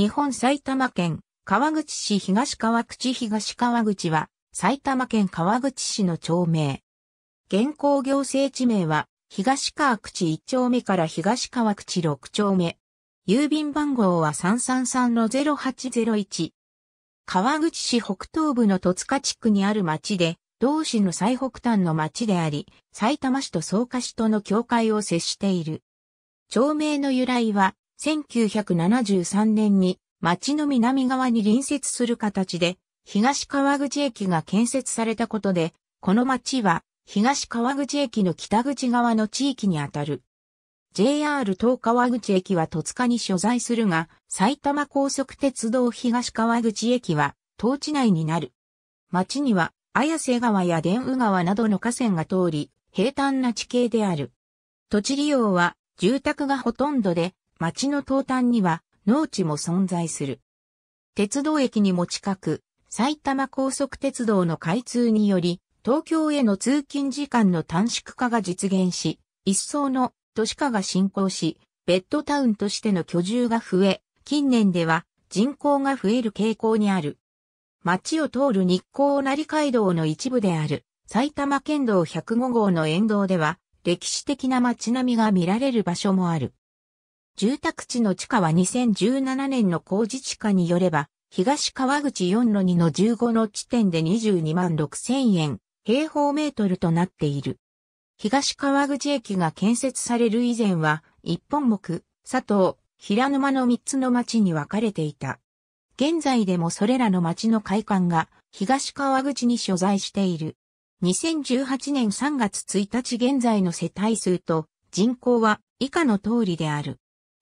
日本埼玉県川口市東川口東川口は埼玉県川口市の町名。現行行政地名は東川口1丁目から東川口6丁目。郵便番号は333-0801。川口市北東部の戸塚地区にある町で、同市の最北端の町であり、埼玉市と草加市との境界を接している。町名の由来は、1973年に町の南側に隣接する形で、東川口駅が建設されたことで、この町は東川口駅の北口側の地域にあたる。JR 東川口駅は戸塚に所在するが、埼玉高速鉄道東川口駅は、当地内になる。町には、綾瀬川や伝宇川などの河川が通り、平坦な地形である。土地利用は、住宅がほとんどで、町の東端には農地も存在する。鉄道駅にも近く、埼玉高速鉄道の開通により、東京への通勤時間の短縮化が実現し、一層の都市化が進行し、ベッドタウンとしての居住が増え、近年では人口が増える傾向にある。町を通る日光成街道の一部である埼玉県道105号の沿道では歴史的な街並みが見られる場所もある。住宅地の地下は2017年の工事地下によれば、東川口4路2の15の地点で22万6千円、平方メートルとなっている。東川口駅が建設される以前は、一本木、佐藤、平沼の3つの町に分かれていた。現在でもそれらの町の会館が東川口に所在している。2018年3月1日現在の世帯数と人口は以下の通りである。